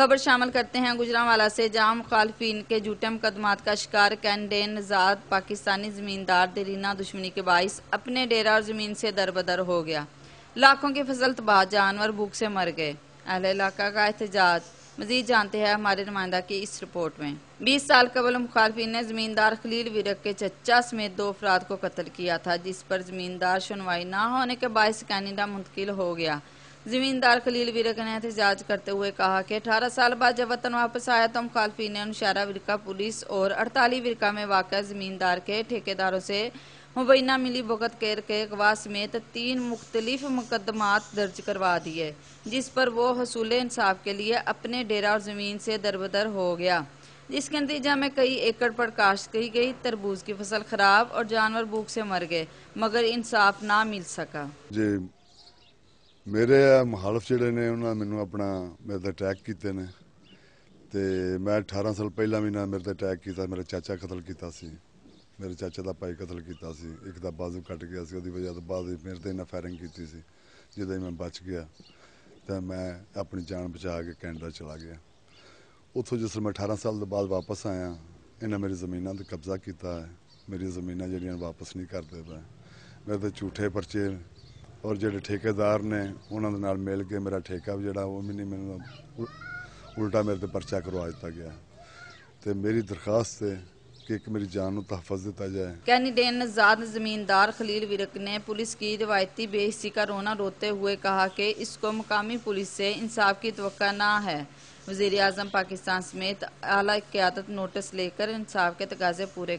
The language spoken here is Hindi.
खबर शामिल करते हैं गुजरावाला से जहाँ मुखालफी के झूठे मुकदमात का शिकार कैंडेन नजाद पाकिस्तानी ज़मींदार दरीना दुश्मनी के बायस अपने डेरा और ज़मीन से दरबदर हो गया लाखों की फसल तबाह जानवर भूख से मर गए अहल इलाका का एहतजाज मजीद जानते हैं हमारे नुमाइंदा की इस रिपोर्ट में बीस साल कबल मुखालफी ने जमींदार खलील विरक के चचा समेत दो अफराद को कत्ल किया था जिस पर जमींदार सुनवाई न होने के बायस कैनेडा मुंतकिल हो गया जमींदार खलील विरक ने एहतजाज करते हुए कहा कि अठारह साल बाद जब वतन वापस आया तो मुखालफी ने अनुशारा विरका पुलिस और अड़ताली विरका में वाक़ जमींदार के ठेकेदारों से मुबैना मिली भुगत केर के अगवा समेत तीन मुख्तलिफ मुकदमात दर्ज करवा दिए जिस पर वो हसूल इंसाफ के लिए अपने डेरा और ज़मीन से दरबदर हो गया जिसके नतीजा में कई एकड़ पर काश्त की गई तरबूज की फसल खराब और जानवर भूख से मर गए मगर इंसाफ ना मिल सका ਮੇਰੇ ਮਹਾਲਫ ਜਿਹੜੇ ਨੇ ਉਹਨਾਂ ਮੈਨੂੰ ਆਪਣਾ ਮੇਰੇ ਤੇ ਅਟੈਕ ਕੀਤੇ ਨੇ ਤੇ ਮੈਂ 18 ਸਾਲ ਪਹਿਲਾਂ ਵੀ ਨਾ ਮੇਰੇ ਤੇ ਅਟੈਕ ਕੀਤਾ ਮੇਰੇ ਚਾਚਾ ਕਤਲ ਕੀਤਾ ਸੀ ਮੇਰੇ ਚਾਚਾ ਦਾ ਭਾਈ ਕਤਲ ਕੀਤਾ ਸੀ ਇੱਕ ਦਾ ਬਾਜ਼ੂ ਕੱਟ ਗਿਆ ਸੀ ਉਹਦੀ ਵਜ੍ਹਾ ਤੋਂ ਬਾਅਦ ਮੇਰੇ ਤੇ ਇਹਨਾਂ ਫਾਇਰਿੰਗ ਕੀਤੀ ਸੀ ਜਦੋਂ ਮੈਂ ਬਚ ਗਿਆ ਤਾਂ ਮੈਂ ਆਪਣੀ ਜਾਨ ਬਚਾ ਕੇ ਕੈਨੇਡਾ ਚਲਾ ਗਿਆ ਉੱਥੋਂ ਜਿਸ ਮੈਂ 18 ਸਾਲ ਦੇ ਬਾਅਦ ਵਾਪਸ ਆਇਆ ਇਹਨਾਂ ਮੇਰੀ ਜ਼ਮੀਨਾਂ ਤੇ ਕਬਜ਼ਾ ਕੀਤਾ ਹੈ ਮੇਰੀ ਜ਼ਮੀਨਾਂ ਜਿਹੜੀਆਂ ਵਾਪਸ ਨਹੀਂ ਕਰਦੇ ਪਏ ਮੇਰੇ ਤੇ ਝੂਠੇ ਪਰਚੇ और जो ठेकेदार ने उन्होंने मिल के मेरा ठेका भी जोड़ा वो भी नहीं ਵੀ उल्टा मेरे ਉਲਟਾ ਮੇਰੇ ਤੇ ਪਰਚਾ ਕਰਵਾ मेरी दरखास्त रोना रोते हुए कहा इसको पुलिस से इंसाफ की है वजीर पाकिस्तान समेत आला क्या नोटिस लेकर इंसाफ के तकाजे पूरे